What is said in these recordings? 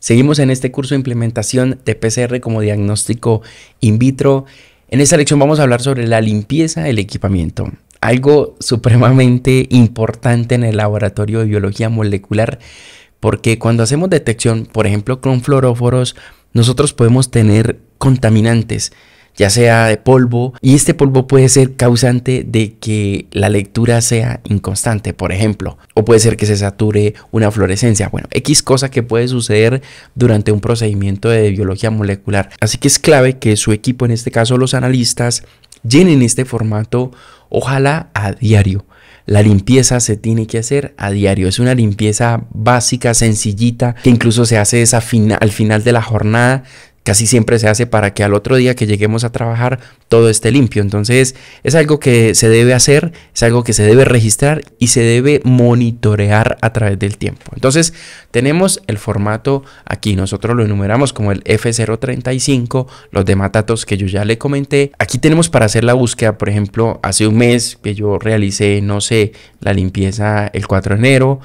Seguimos en este curso de implementación de PCR como diagnóstico in vitro. En esta lección vamos a hablar sobre la limpieza del equipamiento, algo supremamente importante en el laboratorio de biología molecular, porque cuando hacemos detección, por ejemplo, con fluoróforos, nosotros podemos tener contaminantes ya sea de polvo, y este polvo puede ser causante de que la lectura sea inconstante, por ejemplo, o puede ser que se sature una fluorescencia, bueno, X cosa que puede suceder durante un procedimiento de biología molecular. Así que es clave que su equipo, en este caso los analistas, llenen este formato, ojalá a diario. La limpieza se tiene que hacer a diario. Es una limpieza básica, sencillita, que incluso se hace esa al final de la jornada casi siempre se hace para que al otro día que lleguemos a trabajar todo esté limpio. Entonces es algo que se debe hacer, es algo que se debe registrar y se debe monitorear a través del tiempo. Entonces tenemos el formato aquí, nosotros lo enumeramos como el F035, los demás que yo ya le comenté. Aquí tenemos para hacer la búsqueda, por ejemplo, hace un mes que yo realicé, no sé, la limpieza el 4 de enero,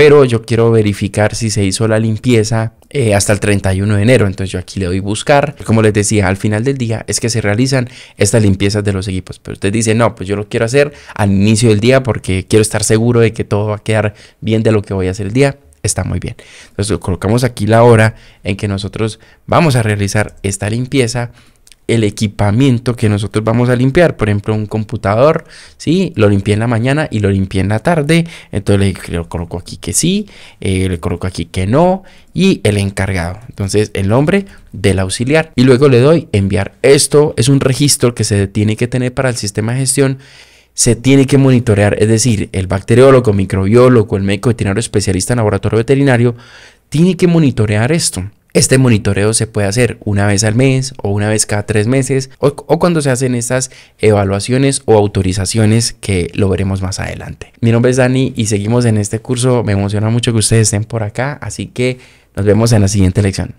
pero yo quiero verificar si se hizo la limpieza eh, hasta el 31 de enero. Entonces yo aquí le doy buscar. Como les decía, al final del día es que se realizan estas limpiezas de los equipos. Pero usted dice, no, pues yo lo quiero hacer al inicio del día porque quiero estar seguro de que todo va a quedar bien de lo que voy a hacer el día. Está muy bien. Entonces colocamos aquí la hora en que nosotros vamos a realizar esta limpieza el equipamiento que nosotros vamos a limpiar. Por ejemplo, un computador, ¿sí? Lo limpié en la mañana y lo limpié en la tarde. Entonces le, coloco aquí que sí, eh, le coloco aquí que no y el encargado. Entonces el nombre del auxiliar. Y luego le doy enviar. Esto es un registro que se tiene que tener para el sistema de gestión se tiene que monitorear, es decir, el bacteriólogo, microbiólogo, el médico veterinario especialista en laboratorio veterinario, tiene que monitorear esto. Este monitoreo se puede hacer una vez al mes o una vez cada tres meses o, cuando se hacen estas evaluaciones o autorizaciones que lo veremos más adelante. Mi nombre es Dani y seguimos en este curso. Me emociona mucho que ustedes estén por acá, así que nos vemos en la siguiente lección.